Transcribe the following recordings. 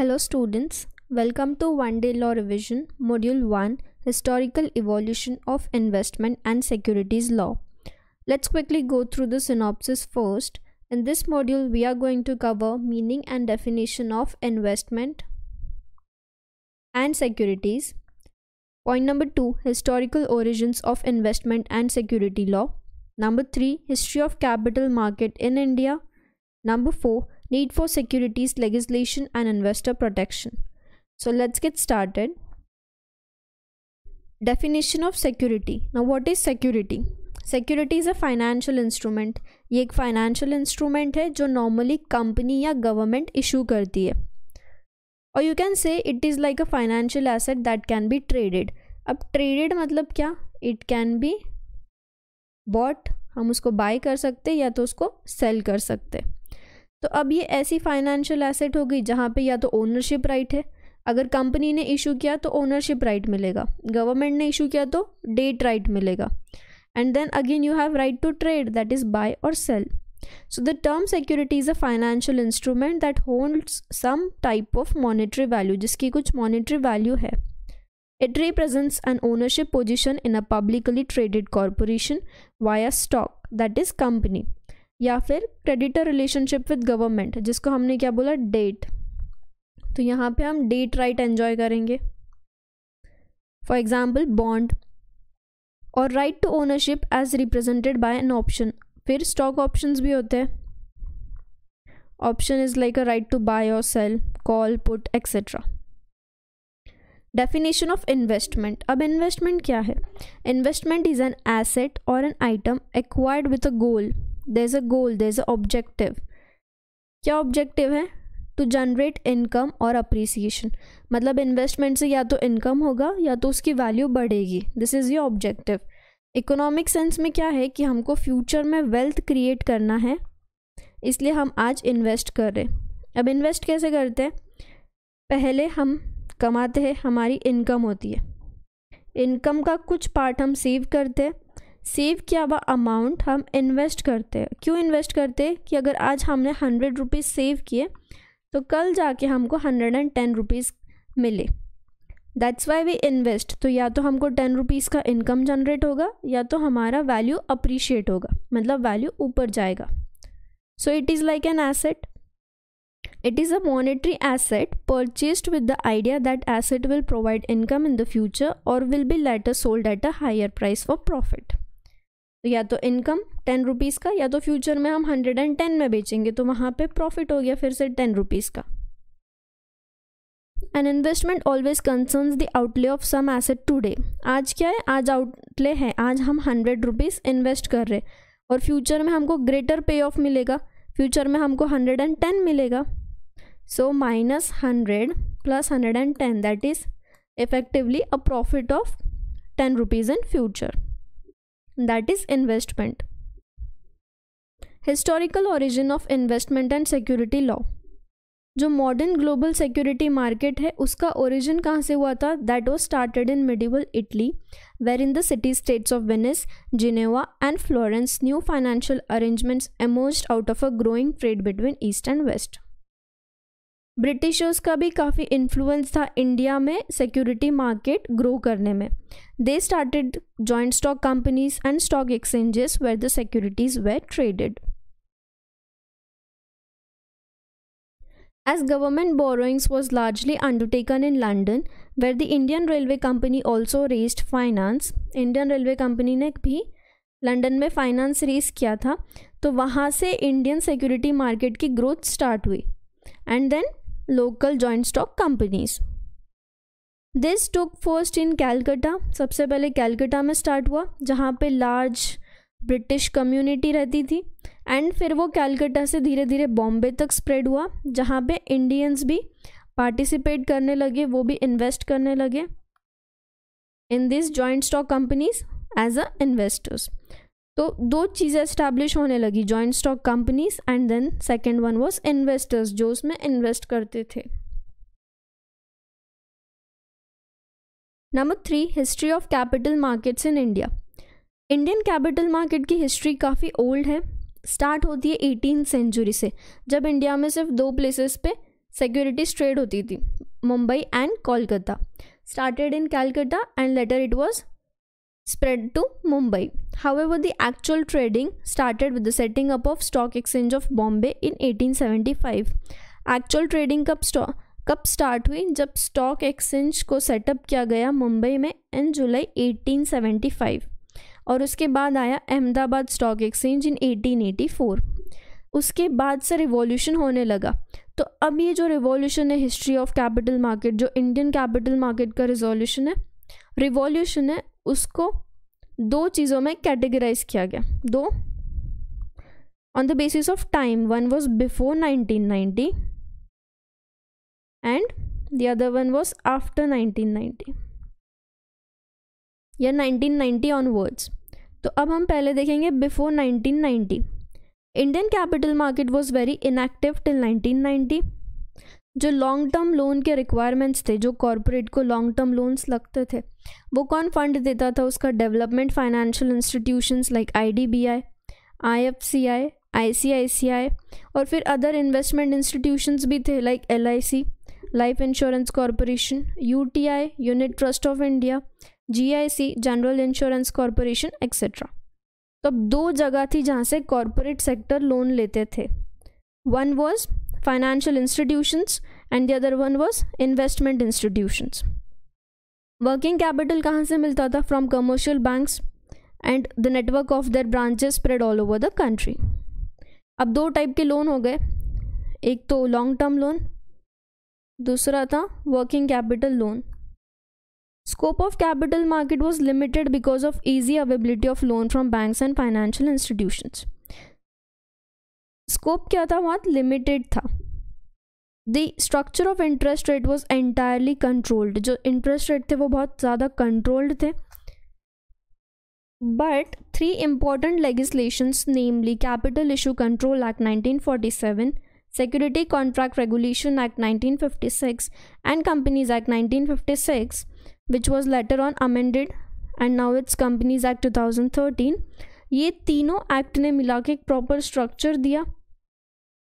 Hello students, welcome to One Day Law Revision Module 1 Historical Evolution of Investment and Securities Law. Let's quickly go through the synopsis first. In this module, we are going to cover meaning and definition of investment and securities. Point number 2 Historical Origins of Investment and Security Law. Number 3 History of Capital Market in India. Number 4 need for securities legislation and investor protection. So let's get started. Definition of security. Now what is security? Security is a financial instrument ये एक financial instrument है जो normally company या government issue करती है और you can say it is like a financial asset that can be traded अब traded मतलब क्या इट कैन बी बॉट हम उसको बाय कर सकते या तो उसको सेल कर सकते तो अब ये ऐसी फाइनेंशियल एसेट हो गई जहाँ पे या तो ओनरशिप राइट है अगर कंपनी ने इशू किया तो ओनरशिप राइट मिलेगा गवर्नमेंट ने इशू किया तो डेट राइट मिलेगा and then again you have right to trade that is buy और sell so the term security is a financial instrument that hold some type of monetary value जिसकी कुछ monetary value है it represents an ownership position in a publicly traded corporation via a stock that is company या फिर creditor relationship with government जिसको हमने क्या बोला date तो यहाँ पे हम डेट राइट एन्जॉय करेंगे फॉर एग्ज़ाम्पल बॉन्ड और right to ownership as represented by an option फिर स्टॉक ऑप्शंस भी होते हैं option is like a right to buy और sell call put etcetera definition of investment अब इन्वेस्टमेंट क्या है इन्वेस्टमेंट इज़ एन एसेट और an item acquired with a goal there is a goal there is a objective क्या objective है to generate income और appreciation मतलब investment से या तो इनकम होगा या तो उसकी वैल्यू बढ़ेगी this is your objective economic sense में क्या है कि हमको फ्यूचर में वेल्थ क्रिएट करना है इसलिए हम आज इन्वेस्ट कर रहे हैं अब इन्वेस्ट कैसे करते हैं पहले हम कमाते हैं हमारी इनकम होती है इनकम का कुछ पार्ट हम सेव करते हैं सेव किया हुआ अमाउंट हम इन्वेस्ट करते हैं क्यों इन्वेस्ट करते हैं कि अगर आज हमने हंड्रेड रुपीज़ सेव किए तो कल जाके हमको हंड्रेड एंड टेन रुपीज़ मिले दैट्स वाई वी इन्वेस्ट तो या तो हमको टेन रुपीज़ का इनकम जनरेट होगा या तो हमारा वैल्यू अप्रिशिएट होगा मतलब वैल्यू ऊपर जाएगा so it is like an asset it is a monetary asset purchased with the idea that asset will provide income in the future और will be later sold at a higher price for profit या तो income ten rupees का या तो future में हम hundred and ten में बेचेंगे तो वहाँ पे प्रॉफिट हो गया फिर से टेन रुपीज़ का an investment always concern the outlay of some asset today आज क्या है आज आउटले है आज हम हंड्रेड रुपीज़ इन्वेस्ट कर रहे और फ्यूचर में हमको ग्रेटर पे ऑफ मिलेगा फ्यूचर में हमको हंड्रेड एंड टेन मिलेगा so minus hundred plus hundred and ten that is effectively a profit of ten rupees in future that is investment historical origin of investment and security law जो modern global security market है उसका origin कहाँ से हुआ था that was started in medieval Italy where in the city states of Venice Geneva and Florence new financial arrangements emerged out of a growing trade between east and west Britishers का भी काफ़ी influence था India में security market grow करने में they started joint stock companies and stock exchanges were the securities were traded As government borrowings was largely undertaken in London, where the Indian Railway Company also raised finance, Indian Railway Company ने भी London में finance race किया था तो वहाँ से Indian security market की growth start हुई and then local joint stock companies this took first in Calcutta सबसे पहले कैलकटा में स्टार्ट हुआ जहाँ पे लार्ज ब्रिटिश कम्युनिटी रहती थी एंड फिर वो कैलकटा से धीरे धीरे बॉम्बे तक स्प्रेड हुआ जहाँ पे इंडियंस भी पार्टिसिपेट करने लगे वो भी इन्वेस्ट करने लगे in this joint stock companies as a investors तो दो चीज़ें इस्टेब्लिश होने लगी joint stock companies and then second one was investors जो उसमें इन्वेस्ट करते थे number three history of capital markets in India Indian capital market की हिस्ट्री काफ़ी ओल्ड है स्टार्ट होती है एटीन सेंचुरी से जब इंडिया में सिर्फ दो प्लेसेस पे सिक्योरिटीज ट्रेड होती थी Mumbai and Kolkata started in Calcutta and later it was spread to Mumbai. However, the actual trading started with the setting up of Stock Exchange of Bombay in 1875. Actual trading कब stock कब start हुई जब stock exchange को setup किया गया मुंबई में इन जुलाई 1875 और उसके बाद आया अहमदाबाद स्टॉक एक्सचेंज इन 1884 उसके बाद से रिवॉल्यूशन होने लगा तो अब ये जो रिवॉल्यूशन है हिस्ट्री ऑफ कैपिटल मार्केट जो इंडियन कैपिटल मार्केट का रिजोल्यूशन है रिवॉल्यूशन है उसको दो चीज़ों में कैटेगराइज किया गया दो on the basis of time one was before 1990 and the other one was after 1990 या 1990 ऑनवर्ड्स तो अब हम पहले देखेंगे before 1990 Indian capital market was very inactive till 1990 जो लॉन्ग टर्म लोन के रिक्वायरमेंट्स थे जो कॉरपोरेट को लॉन्ग टर्म लोन्स लगते थे वो कौन फंड देता था उसका development financial institutions like I D B I I F C I I C I C I और फिर अदर इन्वेस्टमेंट इंस्टीट्यूशंस भी थे like L I C life insurance corporation U T I unit trust of India G I C general insurance corporation etcetera तो अब दो जगह थी जहाँ से कॉरपोरेट सेक्टर लोन लेते थे one was financial institutions and the other one was investment institutions working capital कहाँ से मिलता था from commercial banks and the network of their branches spread all over the country अब दो टाइप के loan हो गए एक तो लॉन्ग टर्म लोन दूसरा था working capital loan scope of capital market was limited because of easy availability of loan from banks and financial institutions scope क्या था बहुत लिमिटेड था the structure of interest rate was entirely controlled जो interest rate थे वो बहुत ज़्यादा controlled थे but three important legislations namely capital issue control act nineteen seven security contract regulation act nineteen fifty six and companies act nineteen fifty six which was later on amended and now it's companies act two thousand thirteen ये तीनों act ने मिला के एक proper structure दिया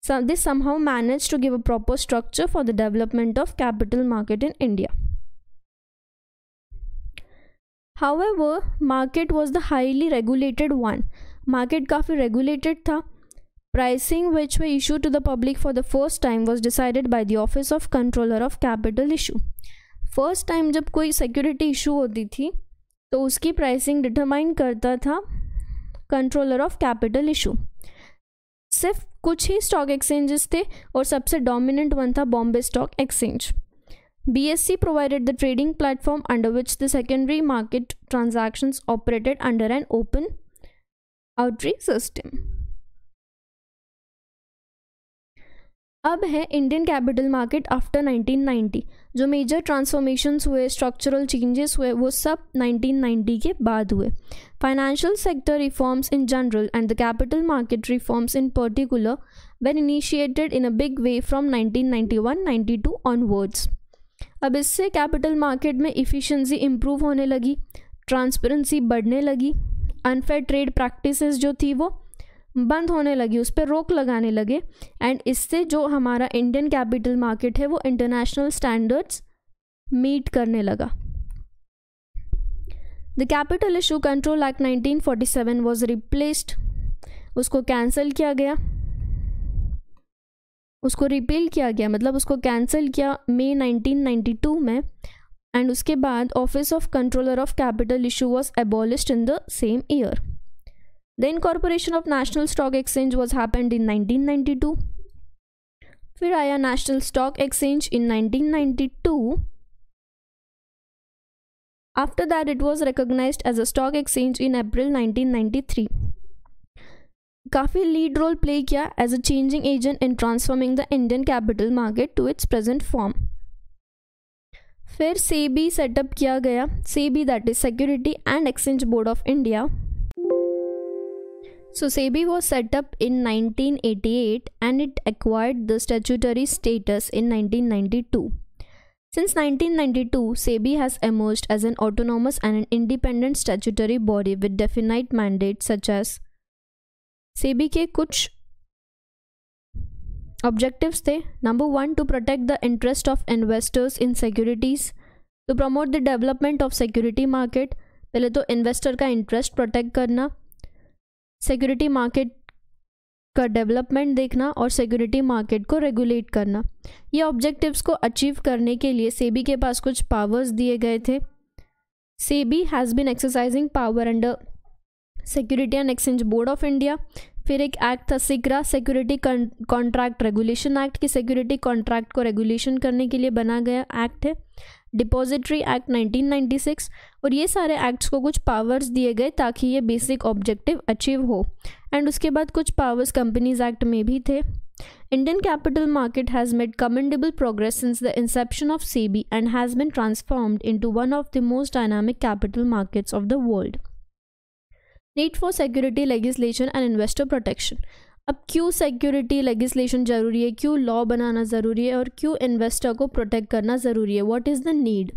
So they somehow managed to give a proper structure for the development of capital market in India. However, market was the highly regulated one. Market काफ़ी regulated था Pricing which were issued to the public for the first time was decided by the Office of Controller of Capital Issue. First time जब कोई security issue होती थी तो उसकी pricing determine करता था Controller of Capital Issue. सिर्फ कुछ ही स्टॉक एक्सचेंजेस थे और सबसे डोमिनेंट वन था Bombay stock exchange B S C provided the trading platform under which the secondary market transaction operated under an open outreach system अब है इंडियन कैपिटल मार्केट आफ्टर 1990 जो major transformations हुए structural changes हुए वो सब 1990 के बाद हुए financial sector reforms in general and the capital market reforms in particular when initiated in a big way from 1991-92 onwards अब इससे कैपिटल मार्केट में इफ़िशेंसी इम्प्रूव होने लगी ट्रांसपेरेंसी बढ़ने लगी अनफेयर ट्रेड प्रैक्टिसेस जो थी वो बंद होने लगी उस पर रोक लगाने लगे एंड इससे जो हमारा इंडियन कैपिटल मार्केट है वो इंटरनेशनल स्टैंडर्ड्स मीट करने लगा the capital issue control act 1947 was replaced उसको कैंसिल किया गया उसको रिपील किया गया मतलब उसको कैंसिल किया मई 1992 में एंड उसके बाद office of controller of capital issue was abolished in the same year The incorporation of National Stock Exchange was happened in 1992. फिर आया National Stock Exchange in 1992. After that, it was recognized as a stock exchange in April 1993. काफी lead role play as a changing agent in transforming the Indian capital market to its present form. फिर CB set up किया गया SEBI that is Security and Exchange Board of India. So SEBI was set up in 1988 and it acquired the statutory status in 1992. Since 1992, SEBI has emerged as an autonomous and an independent statutory body with definite mandates such as SEBI ke कुछ objectives थे number one to protect the interest of investors in securities to promote the development of security market पहले तो investor का interest protect करना security market का development देखना और security market को रेगुलेट करना ये ऑब्जेक्टिव्स को अचीव करने के लिए सेबी के पास कुछ पावर्स दिए गए थे SEBI has been exercising power under security and exchange board of India फिर एक एक्ट था SCRA security contract regulation act की सिक्योरिटी कॉन्ट्रैक्ट को रेगुलेशन करने के लिए बना गया एक्ट है डिपॉजिटरी एक्ट 1996 और ये सारे एक्ट्स को कुछ पावर्स दिए गए ताकि ये बेसिक ऑब्जेक्टिव अचीव हो एंड उसके बाद कुछ पावर्स कंपनीज एक्ट में भी थे Indian capital market has made commendable progress since the inception of C B and has been transformed into one of the most dynamic capital markets of the world need for security legislation and investor protection अब क्यों security legislation ज़रूरी है क्यों law बनाना ज़रूरी है और क्यों investor को प्रोटेक्ट करना ज़रूरी है व्हाट इज़ द नीड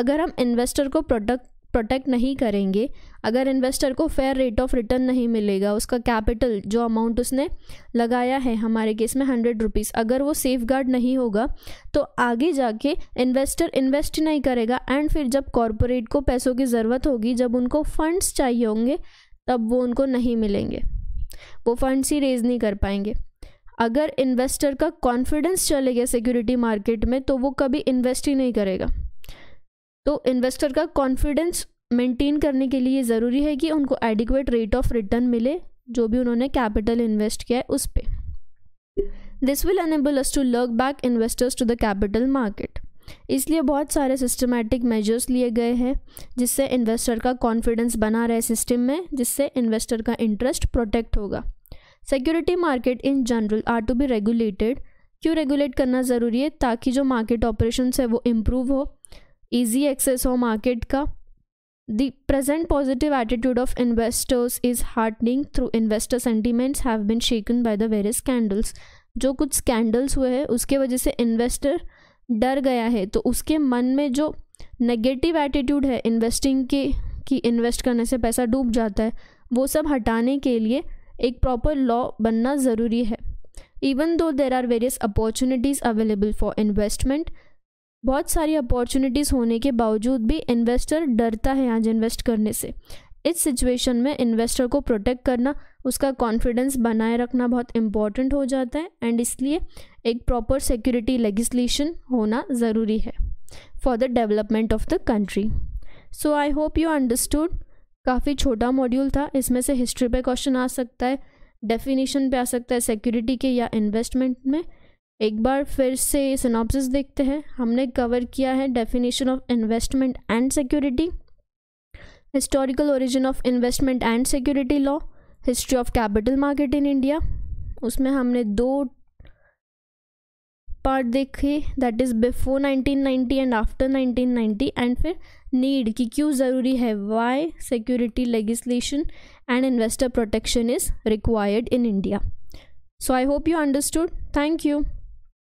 अगर हम इन्वेस्टर को प्रोटेक्ट प्रोटेक्ट नहीं करेंगे अगर इन्वेस्टर को फेयर रेट ऑफ रिटर्न नहीं मिलेगा उसका कैपिटल जो अमाउंट उसने लगाया है हमारे केस में हंड्रेड रुपीज़ अगर वो सेफ गार्ड नहीं होगा तो आगे जाके इन्वेस्टर इन्वेस्ट नहीं करेगा एंड फिर जब कॉरपोरेट को पैसों की ज़रूरत होगी जब उनको फंड्स चाहिए होंगे तब वो उनको नहीं मिलेंगे वो फंड्स ही रेज़ नहीं कर पाएंगे अगर इन्वेस्टर का कॉन्फिडेंस चले गया सिक्योरिटी मार्केट में तो वो कभी इन्वेस्ट ही नहीं करेगा तो इन्वेस्टर का कॉन्फिडेंस मेंटेन करने के लिए ज़रूरी है कि उनको एडिक्वेट रेट ऑफ रिटर्न मिले जो भी उन्होंने कैपिटल इन्वेस्ट किया है उस पर this will enable us to lurk back investors to the capital market इसलिए बहुत सारे सिस्टमेटिक मेजर्स लिए गए हैं जिससे इन्वेस्टर का कॉन्फिडेंस बना रहे सिस्टम में जिससे इन्वेस्टर का इंटरेस्ट प्रोटेक्ट होगा security market in general are to be regulated क्यों रेगुलेट करना ज़रूरी है ताकि जो मार्केट ऑपरेशन है वो इम्प्रूव हो ईजी एक्सेस हो मार्केट का the present positive attitude of investors is heartening through investor sentiments have been shaken by the various scandals जो कुछ स्कैंडल्स हुए हैं उसके वजह से इन्वेस्टर डर गया है तो उसके मन में जो नेगेटिव एटीट्यूड है इन्वेस्टिंग के कि इन्वेस्ट करने से पैसा डूब जाता है वो सब हटाने के लिए एक प्रॉपर लॉ बनना ज़रूरी है even though there are various opportunities available for investment बहुत सारी अपॉर्चुनिटीज़ होने के बावजूद भी इन्वेस्टर डरता है आज इन्वेस्ट करने से इस सिचुएशन में इन्वेस्टर को प्रोटेक्ट करना उसका कॉन्फिडेंस बनाए रखना बहुत इम्पॉर्टेंट हो जाता है एंड इसलिए एक प्रॉपर सिक्योरिटी लेगिस्लेशन होना ज़रूरी है for the development of the country so I hope you understood काफ़ी छोटा मॉड्यूल था इसमें से हिस्ट्री पे क्वेश्चन आ सकता है डेफिनेशन पे आ सकता है सिक्योरिटी के या इन्वेस्टमेंट में एक बार फिर से सिनॉप्सिस देखते हैं हमने कवर किया है definition of investment and security historical origin of investment and security law history of capital market in India उसमें हमने दो पार्ट देखे that is before 1990 and after 1990 and फिर नीड कि क्यों ज़रूरी है why security legislation and investor protection is required in India so I hope you understood thank you